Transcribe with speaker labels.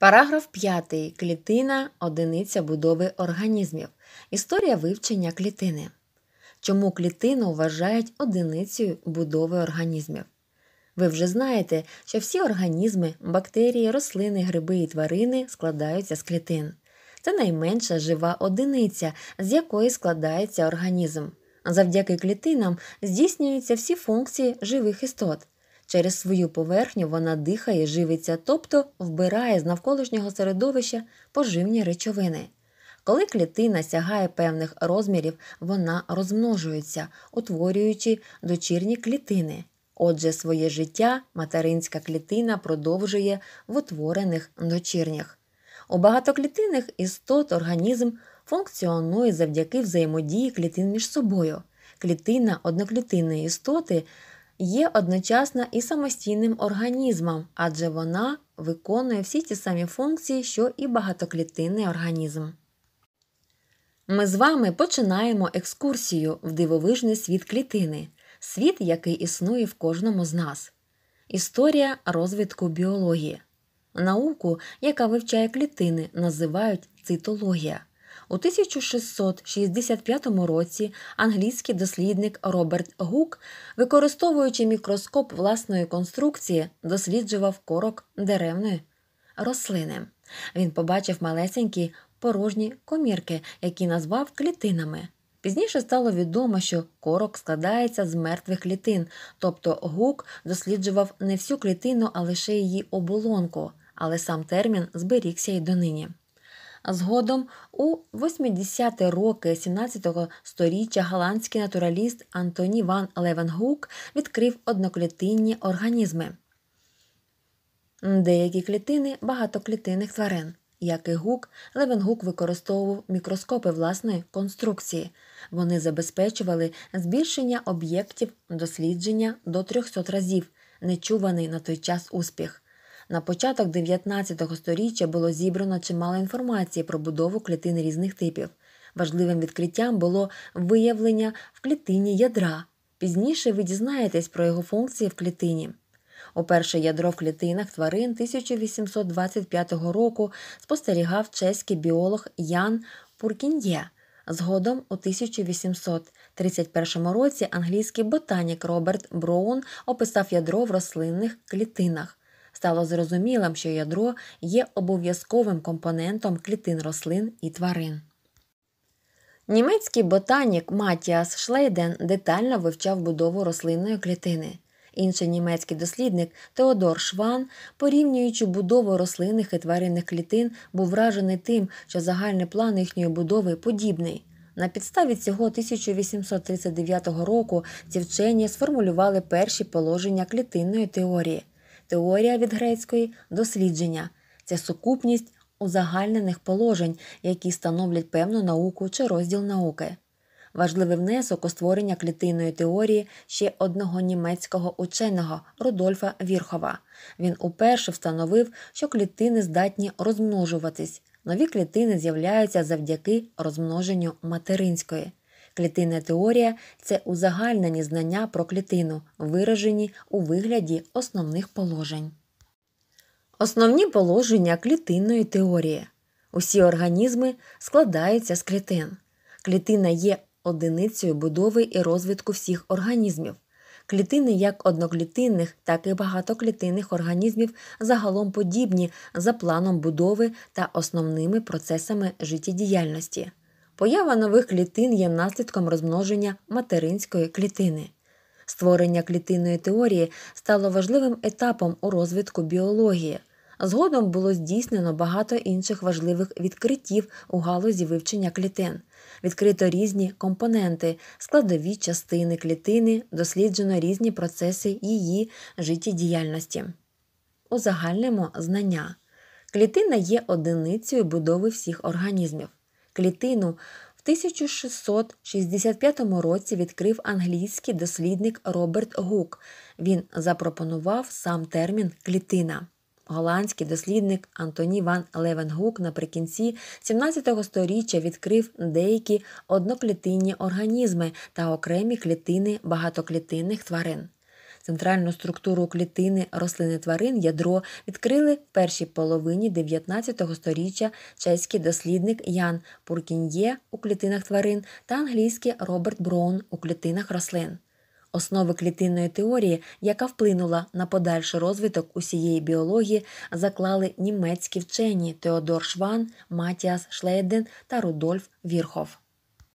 Speaker 1: Параграф 5. Клітина одиниця будови організмів. Історія вивчення клітини. Чому клітину вважають одиницею будови організмів? Ви вже знаєте, що всі організми, бактерії, рослини, гриби і тварини складаються з клітин. Це найменша жива одиниця, з якої складається організм. Завдяки клітинам здійснюються всі функції живих істот. Через свою поверхню вона дихає, живиться, тобто вбирає з навколишнього середовища поживні речовини. Коли клітина сягає певних розмірів, вона розмножується, утворюючи дочірні клітини. Отже, своє життя материнська клітина продовжує в утворених дочірнях. У багатоклітинних істот організм функціонує завдяки взаємодії клітин між собою. Клітина одноклітинної істоти є одночасно і самостійним організмом, адже вона виконує всі ті самі функції, що і багатоклітинний організм. Ми з вами починаємо екскурсію в дивовижний світ клітини, світ, який існує в кожному з нас. Історія розвитку біології. Науку, яка вивчає клітини, називають цитологія. У 1665 році англійський дослідник Роберт Гук, використовуючи мікроскоп власної конструкції, досліджував корок деревної рослини. Він побачив малесенькі порожні комірки, які назвав клітинами. Пізніше стало відомо, що корок складається з мертвих клітин, тобто гук досліджував не всю клітину, а лише її оболонку, але сам термін зберігся й донині. Згодом у 80-ті роки 17-го сторіччя голландський натураліст Антоні Ван Левенгук відкрив одноклітинні організми. Деякі клітини багатоклітинних тварин. Як і гук, Левенгук використовував мікроскопи власної конструкції. Вони забезпечували збільшення об'єктів дослідження до 300 разів, нечуваний на той час успіх. На початок 19 століття було зібрано чимало інформації про будову клітин різних типів. Важливим відкриттям було виявлення в клітині ядра. Пізніше ви дізнаєтесь про його функції в клітині. Уперше ядро в клітинах тварин 1825 року спостерігав чеський біолог Ян Пуркіндє. Згодом у 1831 році англійський ботанік Роберт Броун описав ядро в рослинних клітинах стало зрозумілим, що ядро є обов'язковим компонентом клітин рослин і тварин. Німецький ботанік Матіас Шлейден детально вивчав будову рослинної клітини. Інший німецький дослідник Теодор Шван, порівнюючи будову рослинних і тваринних клітин, був вражений тим, що загальний план їхньої будови подібний. На підставі цього 1839 року ці вчені сформулювали перші положення клітинної теорії, теорія від грецької дослідження це сукупність узагальнених положень, які становлять певну науку чи розділ науки. Важливий внесок у створення клітинної теорії ще одного німецького ученого Рудольфа Вірхова. Він уперше встановив, що клітини здатні розмножуватись. Нові клітини з'являються завдяки розмноженню материнської. Клітинна теорія це узагальнені знання про клітину, виражені у вигляді основних положень. Основні положення клітинної теорії. Усі організми складаються з клітин. Клітина є одиницею будови і розвитку всіх організмів. Клітини як одноклітинних, так і багатоклітинних організмів загалом подібні за планом будови та основними процесами життєдіяльності. Поява нових клітин є наслідком розмноження материнської клітини. Створення клітинної теорії стало важливим етапом у розвитку біології. Згодом було здійснено багато інших важливих відкриттів у галузі вивчення клітин. Відкрито різні компоненти, складові частини клітини, досліджено різні процеси її життєдіяльності. Узагальнимо знання. Клітина є одиницею будови всіх організмів клітину в 1665 році відкрив англійський дослідник Роберт Гук. Він запропонував сам термін клітина. Голландський дослідник Антоні Ван Левенгук наприкінці 17 століття відкрив деякі одноклітинні організми та окремі клітини багатоклітинних тварин. Центральну структуру клітини рослини тварин ядро відкрили в першій половині 19 століття чеський дослідник Ян Пуркін'є у клітинах тварин та англійський Роберт Броун у клітинах рослин. Основи клітинної теорії, яка вплинула на подальший розвиток усієї біології, заклали німецькі вчені Теодор Шван, Матіас Шлейден та Рудольф Вірхов.